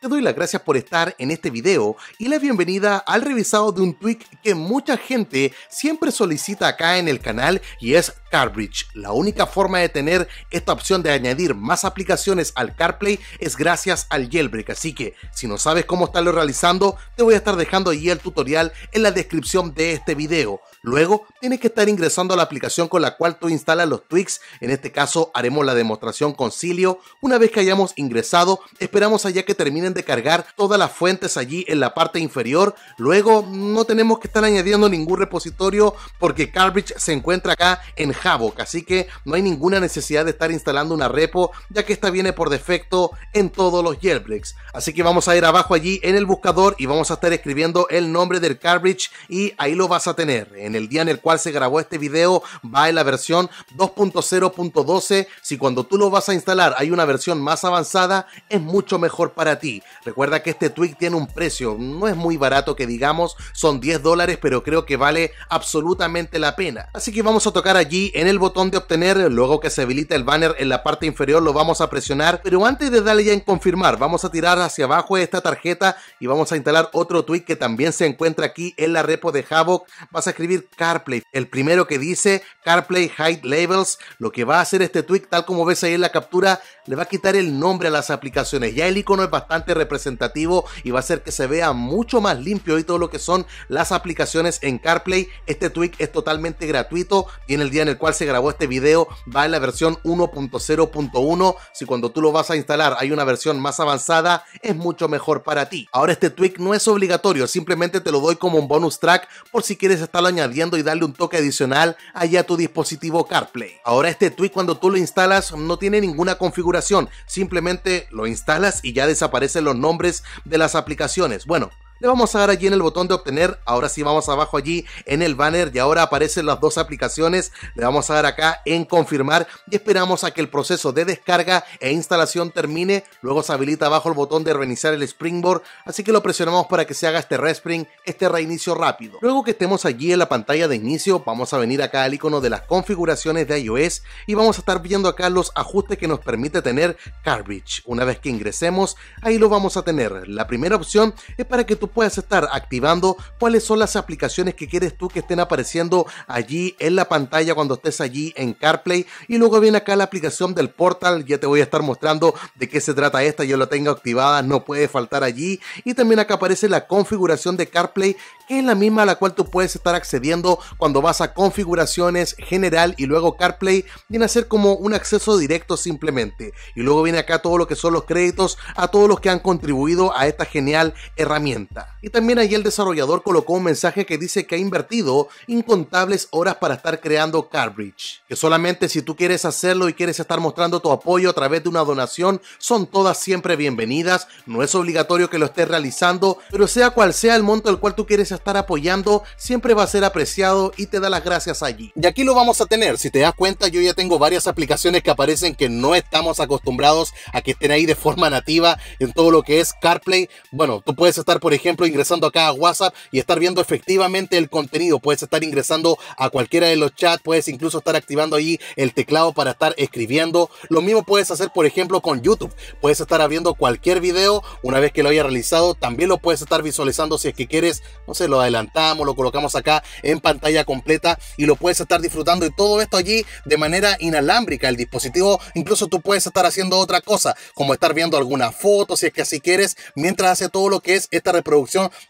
te doy las gracias por estar en este video y la bienvenida al revisado de un tweak que mucha gente siempre solicita acá en el canal y es CarBridge. La única forma de tener esta opción de añadir más aplicaciones al CarPlay es gracias al jailbreak, así que si no sabes cómo estarlo realizando, te voy a estar dejando ahí el tutorial en la descripción de este video. Luego tienes que estar ingresando a la aplicación con la cual tú instalas los tweaks, en este caso haremos la demostración con Cilio. Una vez que hayamos ingresado, esperamos allá que termine de cargar todas las fuentes allí en la parte inferior. Luego no tenemos que estar añadiendo ningún repositorio porque Carbridge se encuentra acá en Havoc, así que no hay ninguna necesidad de estar instalando una repo ya que esta viene por defecto en todos los jailbreaks. Así que vamos a ir abajo allí en el buscador y vamos a estar escribiendo el nombre del Carbridge y ahí lo vas a tener. En el día en el cual se grabó este video va en la versión 2.0.12. Si cuando tú lo vas a instalar hay una versión más avanzada, es mucho mejor para ti. Recuerda que este tweet tiene un precio, no es muy barato que digamos, son 10 dólares, pero creo que vale absolutamente la pena. Así que vamos a tocar allí en el botón de obtener, luego que se habilita el banner en la parte inferior lo vamos a presionar, pero antes de darle ya en confirmar, vamos a tirar hacia abajo esta tarjeta y vamos a instalar otro tweet que también se encuentra aquí en la repo de Havoc. Vas a escribir CarPlay, el primero que dice CarPlay Hide Labels, lo que va a hacer este tweet, tal como ves ahí en la captura, le va a quitar el nombre a las aplicaciones. Ya el icono es bastante representativo y va a hacer que se vea mucho más limpio y todo lo que son las aplicaciones en CarPlay. Este tweak es totalmente gratuito y en el día en el cual se grabó este video va en la versión 1.0.1. Si cuando tú lo vas a instalar hay una versión más avanzada, es mucho mejor para ti. Ahora este tweak no es obligatorio, simplemente te lo doy como un bonus track por si quieres estarlo añadiendo y darle un toque adicional allá a tu dispositivo CarPlay. Ahora este tweak cuando tú lo instalas no tiene ninguna configuración, simplemente lo instalas y ya desaparece los nombres de las aplicaciones. Bueno, le vamos a dar allí en el botón de obtener. Ahora sí vamos abajo allí en el banner y ahora aparecen las dos aplicaciones. Le vamos a dar acá en confirmar y esperamos a que el proceso de descarga e instalación termine. Luego se habilita abajo el botón de reiniciar el Springboard, así que lo presionamos para que se haga este respring, este reinicio rápido. Luego que estemos allí en la pantalla de inicio, vamos a venir acá al icono de las configuraciones de iOS y vamos a estar viendo acá los ajustes que nos permite tener Carbage. Una vez que ingresemos, ahí lo vamos a tener. La primera opción es para que tú puedes estar activando cuáles son las aplicaciones que quieres tú que estén apareciendo allí en la pantalla cuando estés allí en CarPlay. Y luego viene acá la aplicación del portal, ya te voy a estar mostrando de qué se trata esta, yo la tengo activada, no puede faltar allí. Y también acá aparece la configuración de CarPlay, que es la misma a la cual tú puedes estar accediendo cuando vas a configuraciones general y luego CarPlay, viene a ser como un acceso directo simplemente. Y luego viene acá todo lo que son los créditos a todos los que han contribuido a esta genial herramienta. Y también ahí el desarrollador colocó un mensaje que dice que ha invertido incontables horas para estar creando Carbridge, que solamente si tú quieres hacerlo y quieres estar mostrando tu apoyo a través de una donación, son todas siempre bienvenidas, no es obligatorio que lo estés realizando, pero sea cual sea el monto al cual tú quieres estar apoyando, siempre va a ser apreciado y te da las gracias allí. Y aquí lo vamos a tener, si te das cuenta yo ya tengo varias aplicaciones que aparecen que no estamos acostumbrados a que estén ahí de forma nativa en todo lo que es CarPlay. Bueno, tú puedes estar por ejemplo ingresando acá a WhatsApp y estar viendo efectivamente el contenido. Puedes estar ingresando a cualquiera de los chats, puedes incluso estar activando ahí el teclado para estar escribiendo. Lo mismo puedes hacer, por ejemplo, con YouTube. Puedes estar abriendo cualquier video una vez que lo haya realizado. También lo puedes estar visualizando si es que quieres. No sé, lo adelantamos, lo colocamos acá en pantalla completa y lo puedes estar disfrutando y todo esto allí de manera inalámbrica. El dispositivo, incluso tú puedes estar haciendo otra cosa, como estar viendo alguna foto si es que así quieres, mientras hace todo lo que es esta reproducción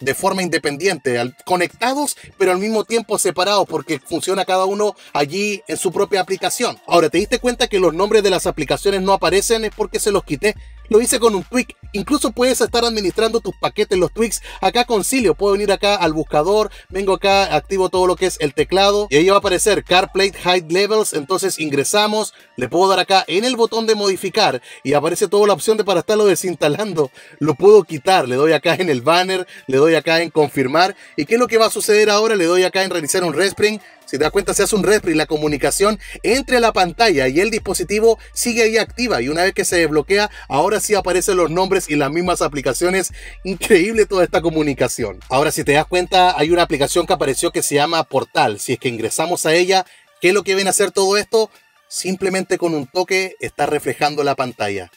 de forma independiente, conectados pero al mismo tiempo separados porque funciona cada uno allí en su propia aplicación. Ahora, ¿te diste cuenta que los nombres de las aplicaciones no aparecen? Es porque se los quité lo hice con un tweak. Incluso puedes estar administrando tus paquetes, los tweaks. Acá concilio, puedo venir acá al buscador, vengo acá, activo todo lo que es el teclado y ahí va a aparecer CarPlay Hide Levels. Entonces ingresamos, le puedo dar acá en el botón de modificar y aparece toda la opción de para estarlo desinstalando. Lo puedo quitar, le doy acá en el banner, le doy acá en confirmar. ¿Y qué es lo que va a suceder ahora? Le doy acá en realizar un respring si te das cuenta, se hace un y la comunicación entre la pantalla y el dispositivo sigue ahí activa y una vez que se desbloquea, ahora sí aparecen los nombres y las mismas aplicaciones. Increíble toda esta comunicación. Ahora, si te das cuenta, hay una aplicación que apareció que se llama Portal. Si es que ingresamos a ella, ¿qué es lo que viene a hacer todo esto? Simplemente con un toque está reflejando la pantalla.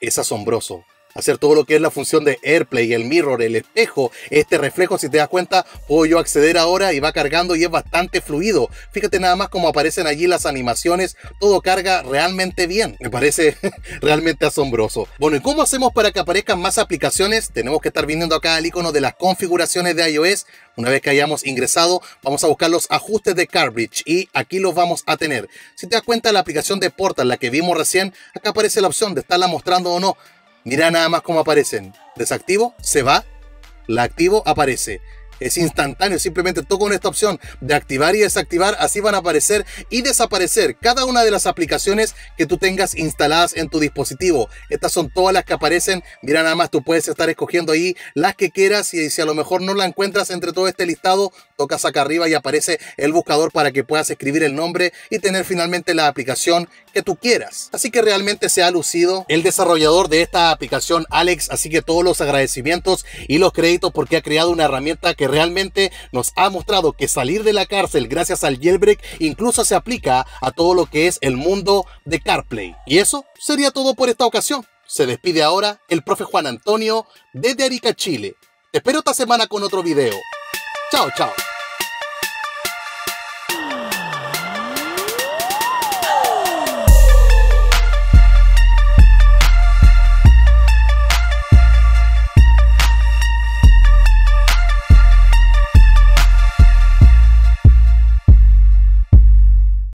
Es asombroso hacer todo lo que es la función de AirPlay, el mirror, el espejo, este reflejo, si te das cuenta, puedo yo acceder ahora y va cargando y es bastante fluido. Fíjate nada más cómo aparecen allí las animaciones, todo carga realmente bien. Me parece realmente asombroso. Bueno, ¿y cómo hacemos para que aparezcan más aplicaciones? Tenemos que estar viniendo acá al icono de las configuraciones de iOS. Una vez que hayamos ingresado, vamos a buscar los ajustes de Carbridge y aquí los vamos a tener. Si te das cuenta, la aplicación de Portal, la que vimos recién, acá aparece la opción de estarla mostrando o no mira nada más cómo aparecen. Desactivo, se va. La activo, aparece es instantáneo, simplemente toco en esta opción de activar y desactivar, así van a aparecer y desaparecer cada una de las aplicaciones que tú tengas instaladas en tu dispositivo. Estas son todas las que aparecen, mira nada más, tú puedes estar escogiendo ahí las que quieras y si a lo mejor no la encuentras entre todo este listado, tocas acá arriba y aparece el buscador para que puedas escribir el nombre y tener finalmente la aplicación que tú quieras. Así que realmente se ha lucido el desarrollador de esta aplicación, Alex, así que todos los agradecimientos y los créditos porque ha creado una herramienta que realmente nos ha mostrado que salir de la cárcel gracias al jailbreak incluso se aplica a todo lo que es el mundo de CarPlay. Y eso sería todo por esta ocasión. Se despide ahora el profe Juan Antonio desde Arica, Chile. Te espero esta semana con otro video. Chao, chao.